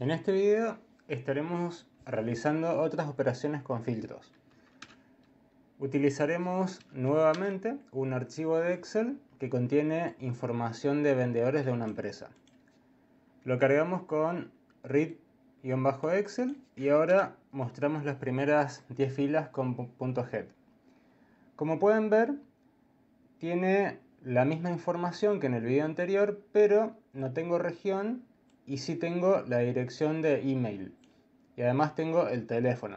En este video estaremos realizando otras operaciones con filtros. Utilizaremos nuevamente un archivo de Excel que contiene información de vendedores de una empresa. Lo cargamos con read-excel y ahora mostramos las primeras 10 filas con .head. Como pueden ver, tiene la misma información que en el video anterior, pero no tengo región y si tengo la dirección de email y además tengo el teléfono.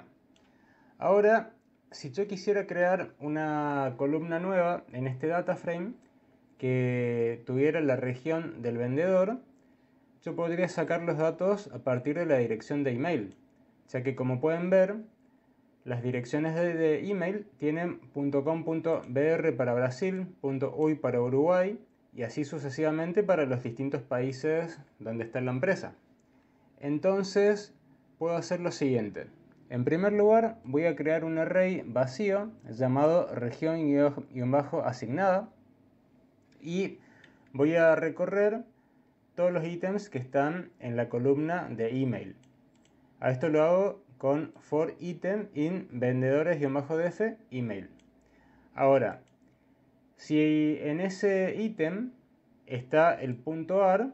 Ahora, si yo quisiera crear una columna nueva en este data frame que tuviera la región del vendedor, yo podría sacar los datos a partir de la dirección de email, ya que como pueden ver, las direcciones de, email tienen .com.br para Brasil, .uy para Uruguay, y así sucesivamente para los distintos países donde está la empresa. Entonces, puedo hacer lo siguiente. En primer lugar, voy a crear un array vacío llamado región-asignada y voy a recorrer todos los ítems que están en la columna de email. A esto lo hago con for item in vendedores-df email. Ahora, si en ese ítem está el punto AR,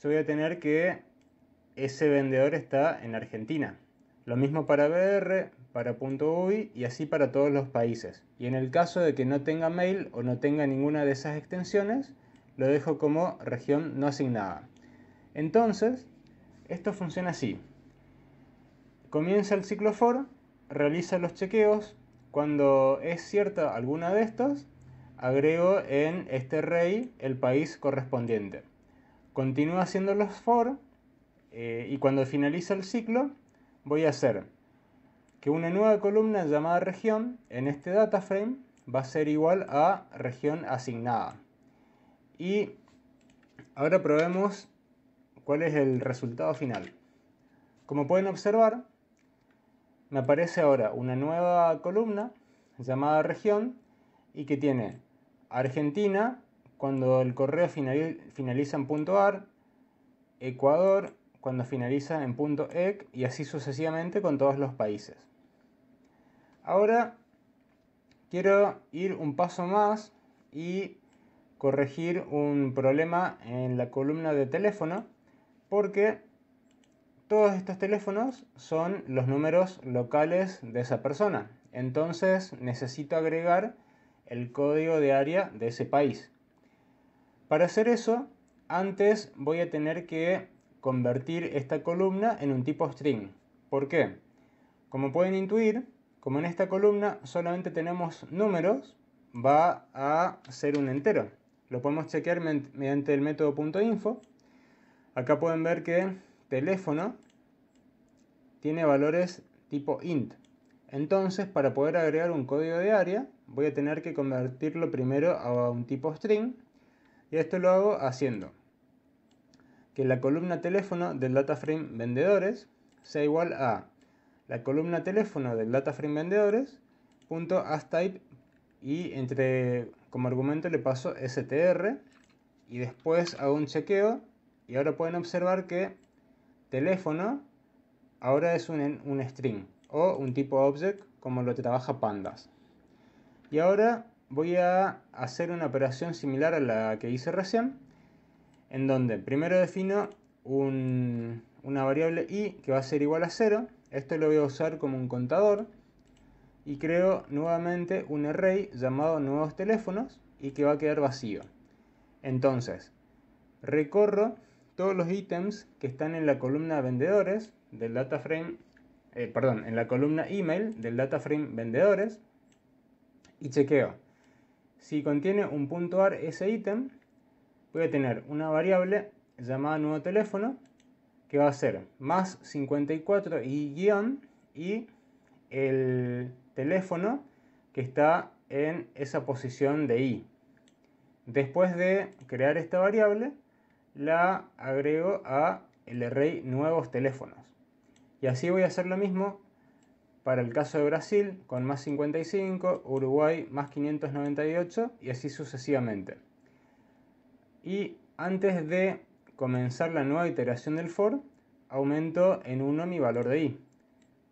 yo voy a tener que ese vendedor está en Argentina. Lo mismo para BR, para .uy y así para todos los países. Y en el caso de que no tenga mail o no tenga ninguna de esas extensiones, lo dejo como región no asignada. Entonces, esto funciona así. Comienza el ciclo for, realiza los chequeos, cuando es cierta alguna de estas, agrego en este rey el país correspondiente. Continúo haciendo los for eh, y cuando finaliza el ciclo voy a hacer que una nueva columna llamada región en este data frame va a ser igual a región asignada. Y ahora probemos cuál es el resultado final. Como pueden observar, me aparece ahora una nueva columna llamada región y que tiene Argentina, cuando el correo finaliza en punto .ar, Ecuador, cuando finaliza en punto .ec y así sucesivamente con todos los países. Ahora quiero ir un paso más y corregir un problema en la columna de teléfono porque todos estos teléfonos son los números locales de esa persona. Entonces necesito agregar el código de área de ese país. Para hacer eso, antes voy a tener que convertir esta columna en un tipo string. ¿Por qué? Como pueden intuir, como en esta columna solamente tenemos números, va a ser un entero. Lo podemos chequear mediante el método .info. Acá pueden ver que teléfono tiene valores tipo int. Entonces, para poder agregar un código de área, voy a tener que convertirlo primero a un tipo string y esto lo hago haciendo que la columna teléfono del dataframe vendedores sea igual a la columna teléfono del dataframe vendedores punto type y entre como argumento le paso str y después hago un chequeo y ahora pueden observar que teléfono ahora es un, un string o un tipo object como lo trabaja pandas y ahora voy a hacer una operación similar a la que hice recién, en donde primero defino una variable i que va a ser igual a 0. Esto lo voy a usar como un contador. Y creo nuevamente un array llamado nuevos teléfonos y que va a quedar vacío. Entonces, recorro todos los ítems que están en la columna vendedores del data frame, eh, perdón, en la columna email del data frame vendedores y chequeo. Si contiene un punto .ar ese ítem, voy a tener una variable llamada nuevo teléfono que va a ser más 54 y guión y el teléfono que está en esa posición de i. Después de crear esta variable, la agrego a el array nuevos teléfonos. Y así voy a hacer lo mismo para el caso de Brasil con más 55, Uruguay más 598 y así sucesivamente. Y antes de comenzar la nueva iteración del for, aumento en 1 mi valor de i.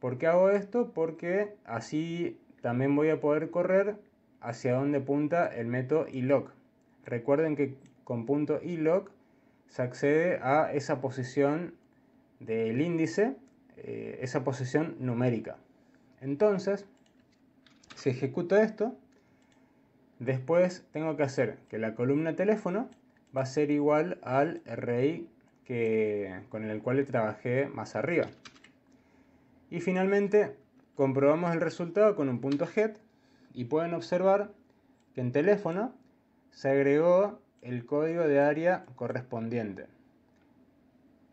¿Por qué hago esto? Porque así también voy a poder correr hacia donde punta el método iloc. Recuerden que con punto iloc se accede a esa posición del índice, eh, esa posición numérica. Entonces, se ejecuta esto. Después tengo que hacer que la columna teléfono va a ser igual al RI con el cual trabajé más arriba. Y finalmente comprobamos el resultado con un punto head y pueden observar que en teléfono se agregó el código de área correspondiente.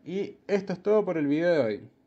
Y esto es todo por el video de hoy.